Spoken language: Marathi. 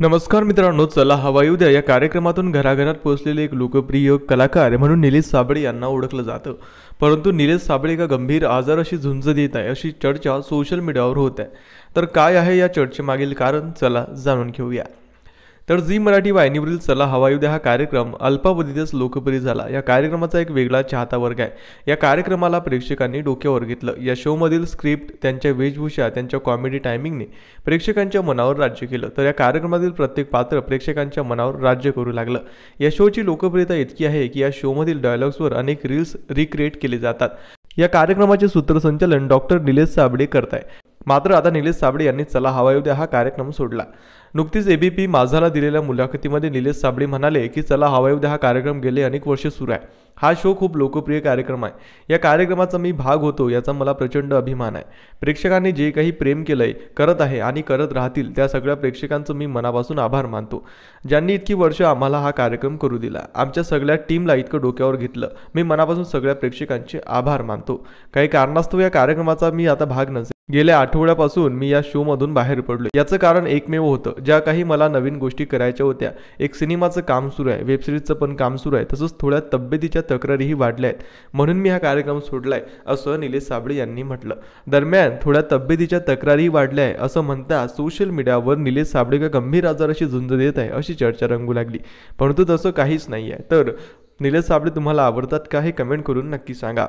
नमस्कार मित्रांनो चला हवाई द्या या कार्यक्रमातून घराघरात पोहोचलेले एक लोकप्रिय कलाकार म्हणून निलेश साबळे यांना ओळखलं जातं परंतु निलेश साबळे का गंभीर आजाराशी झुंज देत आहे अशी चर्चा सोशल मीडियावर होत आहे तर काय आहे या चर्चेमागील कारण चला जाणून घेऊया तर झी मराठी वाहिनीवरील चला हवायुद्या हा कार्यक्रम अल्पावधीतच लोकप्रिय झाला या कार्यक्रमाचा एक वेगळा चाहता वर्ग आहे या कार्यक्रमाला प्रेक्षकांनी डोक्यावर घेतलं या शोमधील स्क्रिप्ट त्यांच्या वेशभूषा त्यांच्या कॉमेडी टायमिंगने प्रेक्षकांच्या मनावर राज्य केलं तर या कार्यक्रमातील प्रत्येक पात्र प्रेक्षकांच्या मनावर राज्य करू लागलं या शोची लोकप्रियता इतकी आहे की या शोमधील डायलॉग्सवर अनेक रील्स रिक्रिएट केले जातात या कार्यक्रमाचे सूत्रसंचालन डॉक्टर निलेश साबडे करताय मात्र आता निलेश साबळे यांनी चला हवा येऊ द्या हा कार्यक्रम सोडला नुकतीच एबीपी माझाला दिलेल्या मुलाखतीमध्ये निलेश साबळे म्हणाले की चला हवा येऊ द्या हा कार्यक्रम गेले अनेक वर्षे सुरू आहे हा शो खूप लोकप्रिय कार्यक्रम आहे या कार्यक्रमाचा मी भाग होतो याचा मला प्रचंड अभिमान आहे प्रेक्षकांनी जे काही प्रेम केलंय करत आहे आणि करत राहतील त्या सगळ्या प्रेक्षकांचं मी मनापासून आभार मानतो ज्यांनी इतकी वर्ष आम्हाला हा कार्यक्रम करू दिला आमच्या सगळ्या टीमला इतकं डोक्यावर घेतलं मी मनापासून सगळ्या प्रेक्षकांचे आभार मानतो काही कारणास्तव या कार्यक्रमाचा मी आता भाग नसेल गेल्या आठवड्यापासून मी या शोमधून बाहेर पडलो याचं कारण एकमेव होतं ज्या काही मला नवीन गोष्टी करायच्या होत्या एक सिनेमाचं काम सुरू आहे वेबसिरीजचं पण काम सुरू आहे तसंच थोड्या तब्येतीच्या तक्रारीही वाढल्या आहेत म्हणून मी हा कार्यक्रम सोडलाय असं निलेश साबळे यांनी म्हटलं दरम्यान थोड्या तब्येतीच्या तक्रारी वाढल्या आहे असं म्हणता सोशल मीडियावर निलेश साबळे का गंभीर आजाराशी झुंज देत आहे अशी चर्चा रंगू लागली परंतु तसं काहीच नाही आहे तर निलेश साबळे तुम्हाला आवडतात का हे कमेंट करून नक्की सांगा